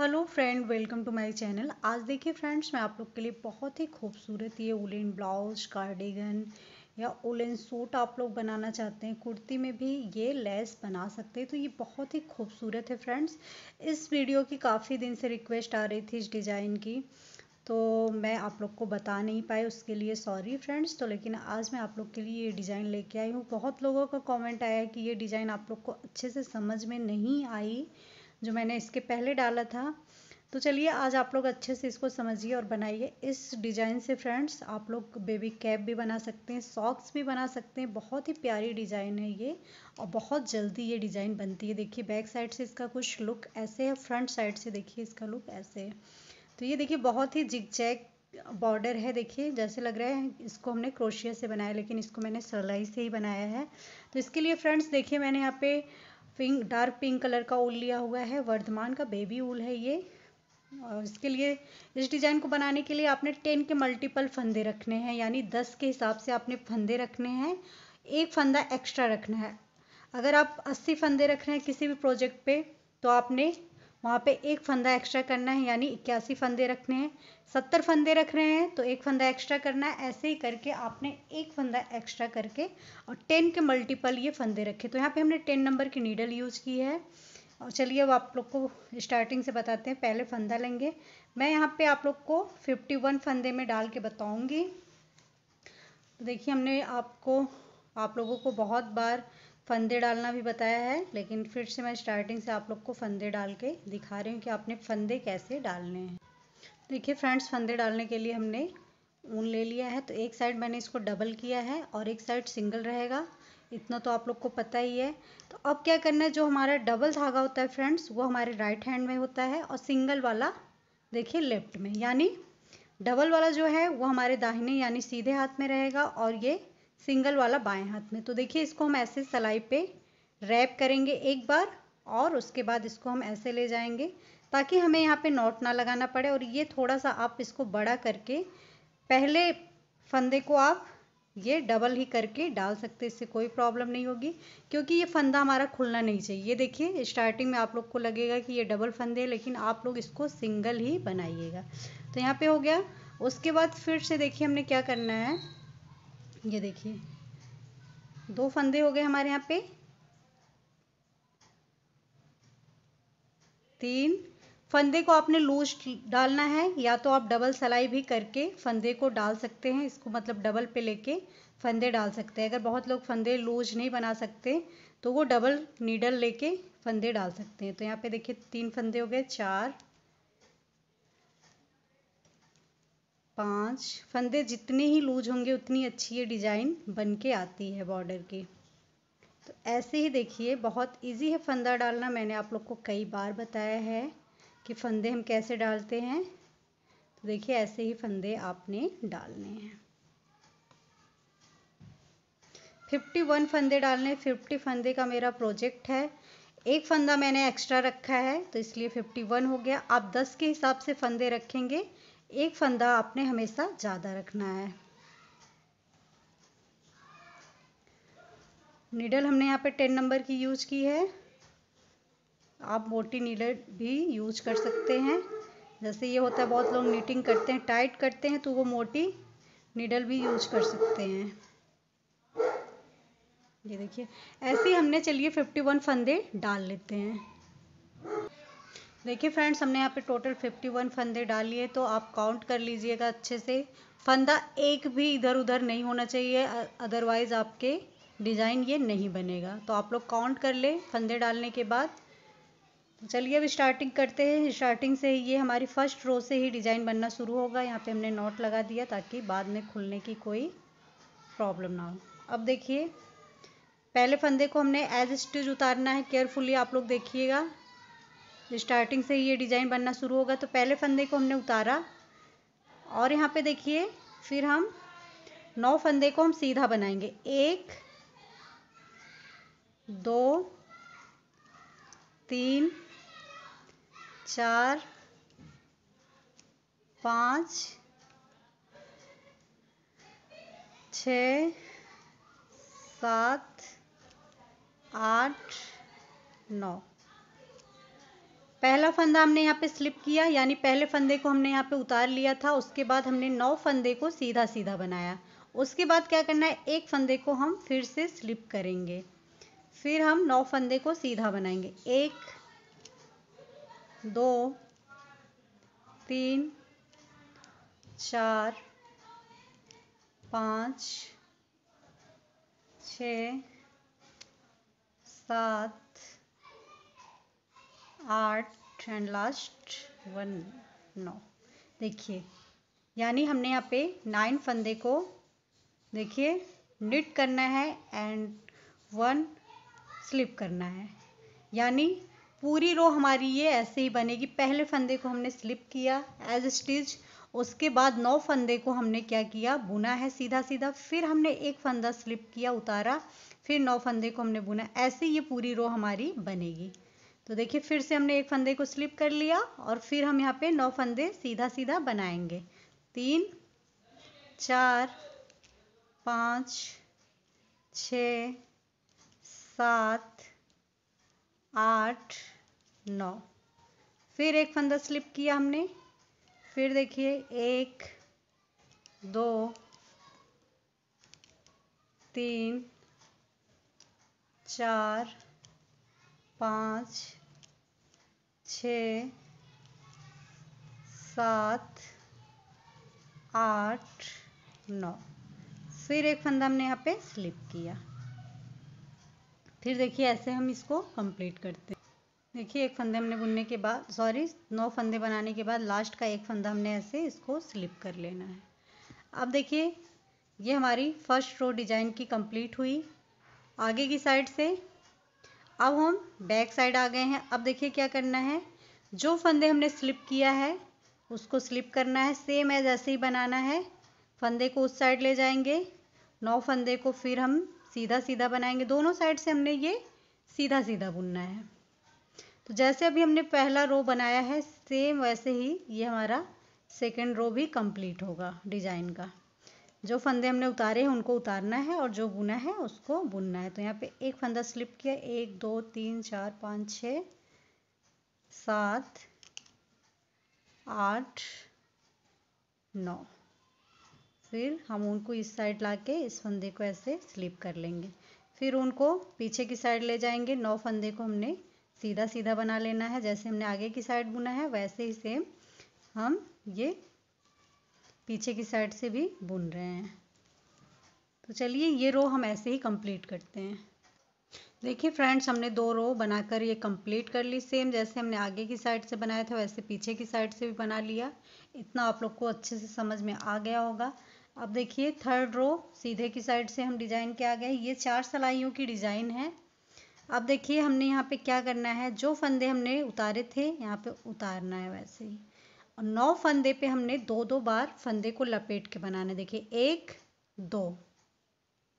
hello friend welcome to my channel आज देखिए friends मैं आप लोग के लिए बहुत ही खूबसूरत ये उलेन ब्लाउज कार्डिगन या उलेन सूट आप लोग बनाना चाहते हैं कुर्ती में भी ये लेस बना सकते हैं तो ये बहुत ही खूबसूरत है फ्रेंड्स इस वीडियो की काफ़ी दिन से रिक्वेस्ट आ रही थी इस डिज़ाइन की तो मैं आप लोग को बता नहीं पाई उसके लिए सॉरी फ्रेंड्स तो लेकिन आज मैं आप लोग के लिए ये डिज़ाइन लेके आई हूँ बहुत लोगों का कमेंट आया कि ये डिज़ाइन आप लोग को अच्छे से समझ में नहीं आई जो मैंने इसके पहले डाला था तो चलिए आज आप लोग अच्छे से इसको समझिए और बनाइए इस डिजाइन से फ्रेंड्स आप लोग बेबी कैप भी बना सकते हैं सॉक्स भी बना सकते हैं बहुत ही प्यारी डिजाइन है ये और बहुत जल्दी ये डिजाइन बनती है देखिए बैक साइड से इसका कुछ लुक ऐसे है फ्रंट साइड से देखिए इसका लुक ऐसे है तो ये देखिए बहुत ही जिग बॉर्डर है देखिए जैसे लग रहा है इसको हमने क्रोशिया से बनाया लेकिन इसको मैंने सलाई से ही बनाया है तो इसके लिए फ्रेंड्स देखिए मैंने यहाँ पे पिंक डार्क पिंक कलर का ऊल लिया हुआ है वर्धमान का बेबी ऊल है ये और इसके लिए इस डिज़ाइन को बनाने के लिए आपने टेन के मल्टीपल फंदे रखने हैं यानी दस के हिसाब से आपने फंदे रखने हैं एक फंदा एक्स्ट्रा रखना है अगर आप अस्सी फंदे रख रहे हैं किसी भी प्रोजेक्ट पे तो आपने वहाँ पे एक फंदा एक्स्ट्रा करना है यानी इक्यासी फंदे रखने हैं सत्तर फंदे रख रहे हैं तो एक फंदा एक्स्ट्रा करना है ऐसे ही करके आपने एक फंदा एक्स्ट्रा करके और टेन के मल्टीपल ये फंदे रखे तो यहाँ पे हमने टेन नंबर की नीडल यूज़ की है और चलिए अब आप लोग को स्टार्टिंग से बताते हैं पहले फंदा लेंगे मैं यहाँ पे आप लोग को फिफ्टी वन फंदे में डाल के बताऊँगी तो देखिए हमने आपको आप लोगों को बहुत बार फंदे डालना भी बताया है लेकिन फिर से मैं स्टार्टिंग से आप लोग को फंदे डाल के दिखा रही हूँ कि आपने फंदे कैसे डालने हैं देखिए फ्रेंड्स फंदे डालने के लिए हमने ऊन ले लिया है तो एक साइड मैंने इसको डबल किया है और एक साइड सिंगल रहेगा इतना तो आप लोग को पता ही है तो अब क्या करना है जो हमारा डबल धागा होता है फ्रेंड्स वो हमारे राइट हैंड में होता है और सिंगल वाला देखिए लेफ्ट में यानी डबल वाला जो है वो हमारे दाहिने यानी सीधे हाथ में रहेगा और ये सिंगल वाला बाएं हाथ में तो देखिए इसको हम ऐसे सलाई पे रैप करेंगे एक बार और उसके बाद इसको हम ऐसे ले जाएंगे ताकि हमें यहाँ पे नॉट ना लगाना पड़े और ये थोड़ा सा आप इसको बड़ा करके पहले फंदे को आप ये डबल ही करके डाल सकते इससे कोई प्रॉब्लम नहीं होगी क्योंकि ये फंदा हमारा खुलना नहीं चाहिए ये देखिए स्टार्टिंग में आप लोग को लगेगा कि ये डबल फंदे है लेकिन आप लोग इसको सिंगल ही बनाइएगा तो यहाँ पे हो गया उसके बाद फिर से देखिए हमने क्या करना है ये देखिए दो फंदे हो गए हमारे यहाँ पे तीन फंदे को आपने लूज डालना है या तो आप डबल सलाई भी करके फंदे को डाल सकते हैं इसको मतलब डबल पे लेके फंदे डाल सकते हैं अगर बहुत लोग फंदे लूज नहीं बना सकते तो वो डबल नीडल लेके फंदे डाल सकते हैं तो यहाँ पे देखिए तीन फंदे हो गए चार पाँच फंदे जितने ही लूज होंगे उतनी अच्छी ये डिज़ाइन बन के आती है बॉर्डर की तो ऐसे ही देखिए बहुत इजी है फंदा डालना मैंने आप लोग को कई बार बताया है कि फंदे हम कैसे डालते हैं तो देखिए ऐसे ही फंदे आपने डालने हैं फिफ्टी वन फंदे डालने फिफ्टी फंदे का मेरा प्रोजेक्ट है एक फंदा मैंने एक्स्ट्रा रखा है तो इसलिए फिफ्टी वन हो गया आप दस के हिसाब से फंदे रखेंगे एक फंदा आपने हमेशा ज़्यादा रखना है नीडल हमने यहाँ पे टेन नंबर की यूज की है आप मोटी नीडल भी यूज कर सकते हैं जैसे ये होता है बहुत लोग नीटिंग करते हैं टाइट करते हैं तो वो मोटी नीडल भी यूज कर सकते हैं ये देखिए ऐसे ही हमने चलिए 51 फंदे डाल लेते हैं देखिए फ्रेंड्स हमने यहाँ पे टोटल 51 फंदे डाल लिए तो आप काउंट कर लीजिएगा अच्छे से फंदा एक भी इधर उधर नहीं होना चाहिए अदरवाइज़ आपके डिज़ाइन ये नहीं बनेगा तो आप लोग काउंट कर ले फंदे डालने के बाद चलिए अब स्टार्टिंग करते हैं स्टार्टिंग से ही ये हमारी फर्स्ट रो से ही डिज़ाइन बनना शुरू होगा यहाँ पे हमने नॉट लगा दिया ताकि बाद में खुलने की कोई प्रॉब्लम ना हो अब देखिए पहले फंदे को हमने एज स्टिज उतारना है केयरफुली आप लोग देखिएगा स्टार्टिंग से ही ये डिज़ाइन बनना शुरू होगा तो पहले फंदे को हमने उतारा और यहाँ पे देखिए फिर हम नौ फंदे को हम सीधा बनाएंगे एक दो तीन चार पाँच छ सात आठ नौ पहला फंदा हमने यहाँ पे स्लिप किया यानी पहले फंदे को हमने यहाँ पे उतार लिया था उसके बाद हमने नौ फंदे को सीधा सीधा बनाया उसके बाद क्या करना है एक फंदे को हम फिर से स्लिप करेंगे फिर हम नौ फंदे को सीधा बनाएंगे एक दो तीन चार पाँच छ सात आठ एंड लास्ट वन नौ देखिए यानी हमने यहाँ पे नाइन फंदे को देखिए निट करना है एंड वन स्लिप करना है यानी पूरी रो हमारी ये ऐसे ही बनेगी पहले फंदे को हमने स्लिप किया एज स्टिच उसके बाद नौ फंदे को हमने क्या किया बुना है सीधा सीधा फिर हमने एक फंदा स्लिप किया उतारा फिर नौ फंदे को हमने बुना ऐसे ये पूरी रो हमारी बनेगी तो देखिए फिर से हमने एक फंदे को स्लिप कर लिया और फिर हम यहाँ पे नौ फंदे सीधा सीधा बनाएंगे तीन चार पाँच छ सात आठ नौ फिर एक फंदा स्लिप किया हमने फिर देखिए एक दो तीन चार पाँच छ सात आठ नौ फिर एक फंदा हमने यहाँ पे स्लिप किया फिर देखिए ऐसे हम इसको कंप्लीट करते हैं देखिए एक फंदे हमने बुनने के बाद सॉरी नौ फंदे बनाने के बाद लास्ट का एक फंदा हमने ऐसे इसको स्लिप कर लेना है अब देखिए ये हमारी फर्स्ट रो डिजाइन की कंप्लीट हुई आगे की साइड से अब हम बैक साइड आ गए हैं अब देखिए क्या करना है जो फंदे हमने स्लिप किया है उसको स्लिप करना है सेम एज ऐसे ही बनाना है फंदे को उस साइड ले जाएंगे नौ फंदे को फिर हम सीधा सीधा बनाएंगे दोनों साइड से हमने ये सीधा सीधा बुनना है तो जैसे अभी हमने पहला रो बनाया है सेम वैसे ही ये हमारा सेकेंड रो भी कंप्लीट होगा डिजाइन का जो फंदे हमने उतारे हैं उनको उतारना है और जो बुना है उसको बुनना है तो यहाँ पे एक फंदा स्लिप किया एक दो तीन चार पाँच छ सात आठ नौ फिर हम उनको इस साइड ला के इस फंदे को ऐसे स्लिप कर लेंगे फिर उनको पीछे की साइड ले जाएंगे नौ फंदे को हमने सीधा सीधा बना लेना है जैसे हमने आगे की साइड बुना है वैसे ही सेम हम ये पीछे की साइड से भी बुन रहे हैं तो चलिए ये रो हम ऐसे ही कंप्लीट करते हैं देखिए फ्रेंड्स हमने दो रो बनाकर ये कंप्लीट कर ली सेम जैसे हमने आगे की साइड से बनाया था वैसे पीछे की साइड से भी बना लिया इतना आप लोग को अच्छे से समझ में आ गया होगा अब देखिए थर्ड रो सीधे की साइड से हम डिज़ाइन के आ गए ये चार सलाइयों की डिज़ाइन है अब देखिए हमने यहाँ पे क्या करना है जो फंदे हमने उतारे थे यहाँ पे उतारना है वैसे ही और नौ फंदे पे हमने दो दो बार फंदे को लपेट के बनाना देखिए एक दो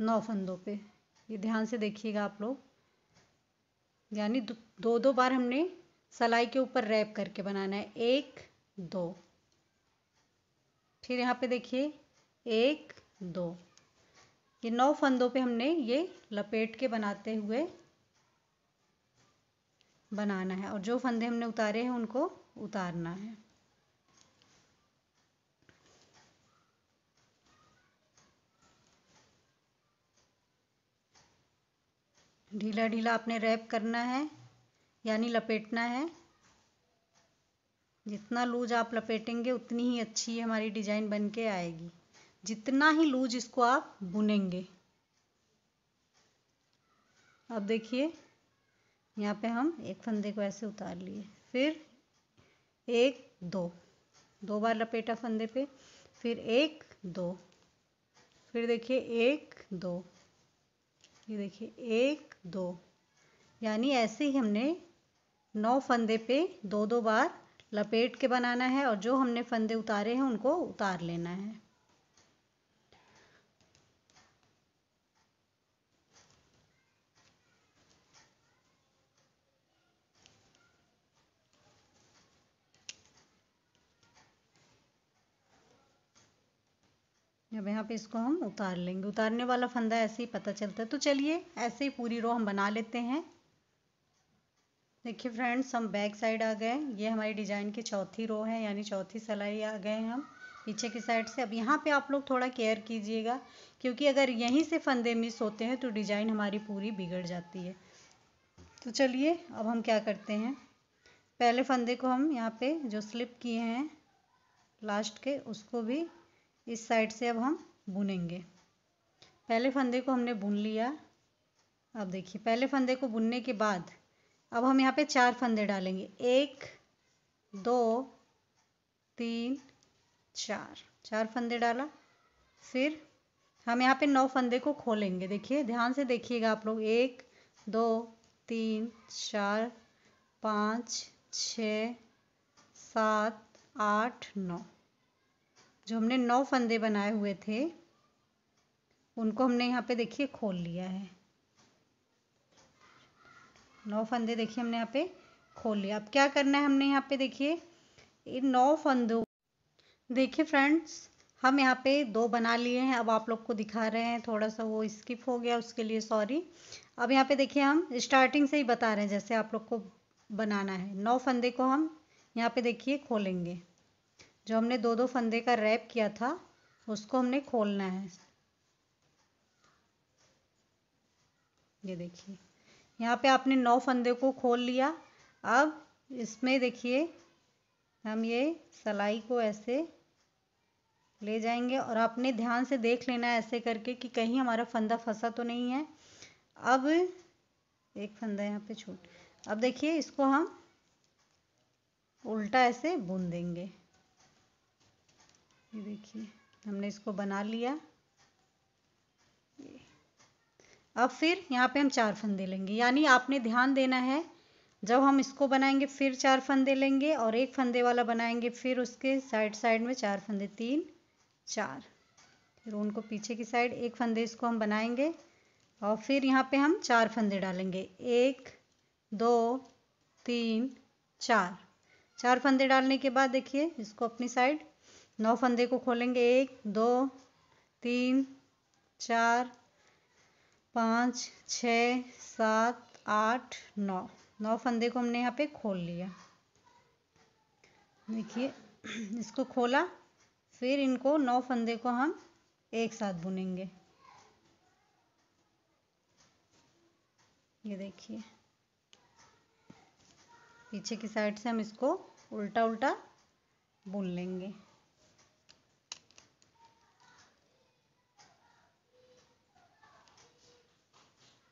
नौ फंदों पे ये ध्यान से देखिएगा आप लोग यानी दो दो बार हमने सलाई के ऊपर रैप करके बनाना है एक दो फिर यहाँ पे देखिए एक दो ये नौ फंदों पे हमने ये लपेट के बनाते हुए बनाना है और जो फंदे हमने उतारे हैं उनको उतारना है ढीला ढीला आपने रैप करना है यानी लपेटना है जितना लूज आप लपेटेंगे उतनी ही अच्छी हमारी डिजाइन बन के आएगी जितना ही लूज इसको आप बुनेंगे अब देखिए यहाँ पे हम एक फंदे को ऐसे उतार लिए फिर एक दो दो बार लपेटा फंदे पे फिर एक दो फिर देखिए एक दो ये देखिए एक दो यानी ऐसे ही हमने नौ फंदे पे दो दो बार लपेट के बनाना है और जो हमने फंदे उतारे हैं उनको उतार लेना है जब यहाँ पे इसको हम उतार लेंगे उतारने वाला फंदा ऐसे ही पता चलता है तो चलिए ऐसे ही पूरी रो हम बना लेते हैं देखिए फ्रेंड्स हम बैक साइड आ गए ये हमारी डिजाइन की चौथी रो है यानी चौथी सिलाई आ गए हम पीछे की साइड से अब यहाँ पे आप लोग थोड़ा केयर कीजिएगा क्योंकि अगर यहीं से फंदे मिस होते हैं तो डिजाइन हमारी पूरी बिगड़ जाती है तो चलिए अब हम क्या करते हैं पहले फंदे को हम यहाँ पे जो स्लिप किए हैं लास्ट के उसको भी इस साइड से अब हम बुनेंगे पहले फंदे को हमने बुन लिया अब देखिए पहले फंदे को बुनने के बाद अब हम यहाँ पे चार फंदे डालेंगे एक दो तीन चार चार फंदे डाला फिर हम यहाँ पे नौ फंदे को खोलेंगे देखिए ध्यान से देखिएगा आप लोग एक दो तीन चार पाँच छ सात आठ नौ जो हमने नौ फंदे बनाए हुए थे उनको हमने यहाँ पे देखिए खोल लिया है नौ फंदे देखिए हमने यहाँ पे खोल लिया अब क्या करना है हमने यहाँ पे देखिए इन नौ फंदों देखिए फ्रेंड्स हम यहाँ पे दो बना लिए हैं अब आप लोग को दिखा रहे हैं थोड़ा सा वो स्किप हो गया उसके लिए सॉरी अब यहाँ पे देखिए हम स्टार्टिंग से ही बता रहे हैं जैसे आप लोग को बनाना है नौ फंदे को हम यहाँ पे देखिए खोलेंगे जो हमने दो दो फंदे का रैप किया था उसको हमने खोलना है ये देखिए यहाँ पे आपने नौ फंदे को खोल लिया अब इसमें देखिए हम ये सलाई को ऐसे ले जाएंगे और आपने ध्यान से देख लेना है ऐसे करके कि कहीं हमारा फंदा फंसा तो नहीं है अब एक फंदा यहाँ पे छूट अब देखिए इसको हम उल्टा ऐसे बुन देंगे ये देखिए हमने इसको बना लिया अब फिर यहाँ पे हम चार फंदे लेंगे यानी आपने ध्यान देना है जब हम इसको बनाएंगे फिर चार फंदे लेंगे और एक फंदे वाला बनाएंगे फिर उसके साइड साइड में चार फंदे तीन चार फिर उनको पीछे की साइड एक फंदे इसको हम बनाएंगे और फिर यहाँ पे हम चार फंदे डालेंगे एक दो तीन चार चार फंदे डालने के बाद देखिए इसको अपनी साइड नौ फंदे को खोलेंगे एक दो तीन चार पाँच छ सात आठ नौ नौ फंदे को हमने यहाँ पे खोल लिया देखिए इसको खोला फिर इनको नौ फंदे को हम एक साथ बुनेंगे ये देखिए पीछे की साइड से हम इसको उल्टा उल्टा बुन लेंगे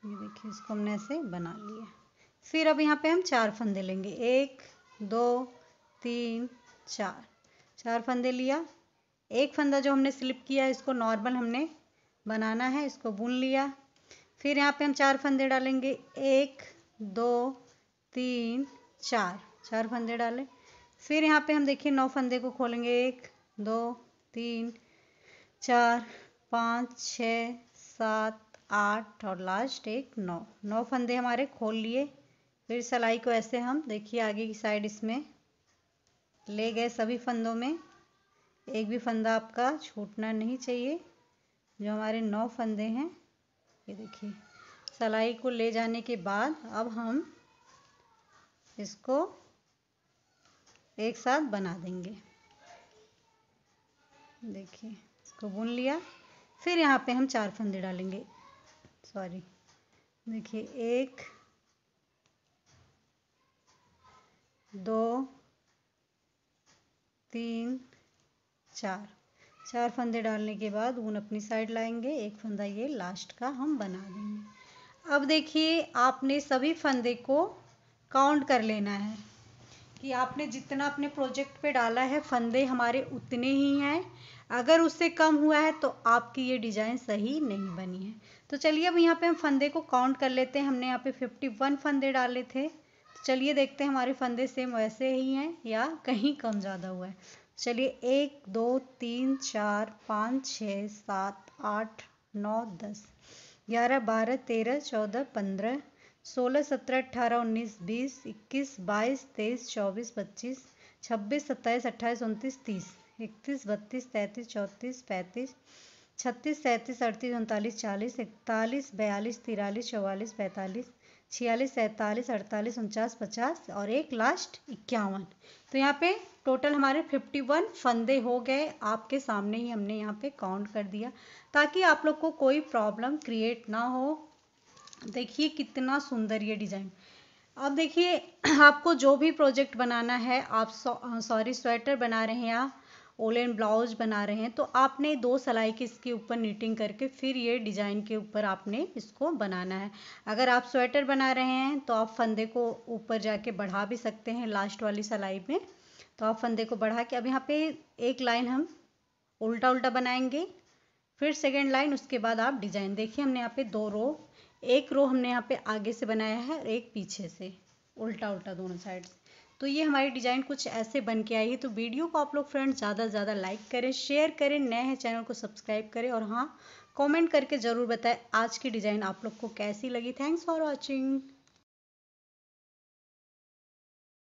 ये देखिए इसको हमने ऐसे बना लिया फिर अब यहाँ पे हम चार फंदे लेंगे एक दो तीन चार चार फंदे लिया एक फंदा जो हमने स्लिप किया है इसको नॉर्मल हमने बनाना है इसको बुन लिया फिर यहाँ पे हम चार फंदे डालेंगे एक दो तीन चार चार फंदे डालें फिर यहाँ पे हम देखिए नौ फंदे को खोलेंगे एक दो तीन चार पाँच छ सात आठ और लास्ट एक नौ नौ फंदे हमारे खोल लिए फिर सलाई को ऐसे हम देखिए आगे की साइड इसमें ले गए सभी फंदों में एक भी फंदा आपका छूटना नहीं चाहिए जो हमारे नौ फंदे हैं ये देखिए सलाई को ले जाने के बाद अब हम इसको एक साथ बना देंगे देखिए इसको बुन लिया फिर यहाँ पे हम चार फंदे डालेंगे सॉरी देखिए एक दो तीन चार चार फंदे डालने के बाद ऊन अपनी साइड लाएंगे एक फंदा ये लास्ट का हम बना देंगे अब देखिए आपने सभी फंदे को काउंट कर लेना है कि आपने जितना अपने प्रोजेक्ट पे डाला है फंदे हमारे उतने ही हैं अगर उससे कम हुआ है तो आपकी ये डिज़ाइन सही नहीं बनी है तो चलिए अब यहाँ पे हम फंदे को काउंट कर लेते हैं हमने यहाँ पे 51 फंदे डाले थे तो चलिए देखते हैं हमारे फंदे सेम वैसे ही हैं या कहीं कम ज़्यादा हुआ है चलिए एक दो तीन चार पाँच छ सात आठ नौ दस ग्यारह बारह तेरह चौदह पंद्रह सोलह सत्रह अट्ठारह उन्नीस बीस इक्कीस बाईस तेईस चौबीस पच्चीस छब्बीस सत्ताईस अट्ठाईस उनतीस तीस इकतीस बत्तीस तैंतीस चौंतीस पैंतीस छत्तीस सैंतीस अड़तीस उनतालीस चालीस इकतालीस बयालीस तिरालीस चौवालीस पैंतालीस छियालीस सैंतालीस अड़तालीस उनचास पचास और एक लास्ट इक्यावन तो यहाँ पे टोटल हमारे फिफ्टी वन फंदे हो गए आपके सामने ही हमने यहाँ पे काउंट कर दिया ताकि आप लोग को कोई प्रॉब्लम क्रिएट ना हो देखिए कितना सुंदर ये डिज़ाइन अब देखिए आपको जो भी प्रोजेक्ट बनाना है आप सॉरी स्वेटर बना रहे हैं आप ओलन ब्लाउज बना रहे हैं तो आपने दो सलाई के इसके ऊपर नीटिंग करके फिर ये डिज़ाइन के ऊपर आपने इसको बनाना है अगर आप स्वेटर बना रहे हैं तो आप फंदे को ऊपर जाके बढ़ा भी सकते हैं लास्ट वाली सलाई में तो आप फंदे को बढ़ा के अब यहाँ पे एक लाइन हम उल्टा उल्टा बनाएंगे फिर सेकेंड लाइन उसके बाद आप डिज़ाइन देखिए हमने यहाँ पे दो रो एक रो हमने यहाँ पे आगे से बनाया है और एक पीछे से उल्टा उल्टा दोनों साइड से तो ये हमारी डिजाइन कुछ ऐसे बन के आई है तो वीडियो को आप लोग फ्रेंड्स ज़्यादा से ज़्यादा लाइक करें शेयर करें नए हैं चैनल को सब्सक्राइब करें और हाँ कमेंट करके ज़रूर बताएं आज की डिज़ाइन आप लोग को कैसी लगी थैंक्स फॉर वॉचिंग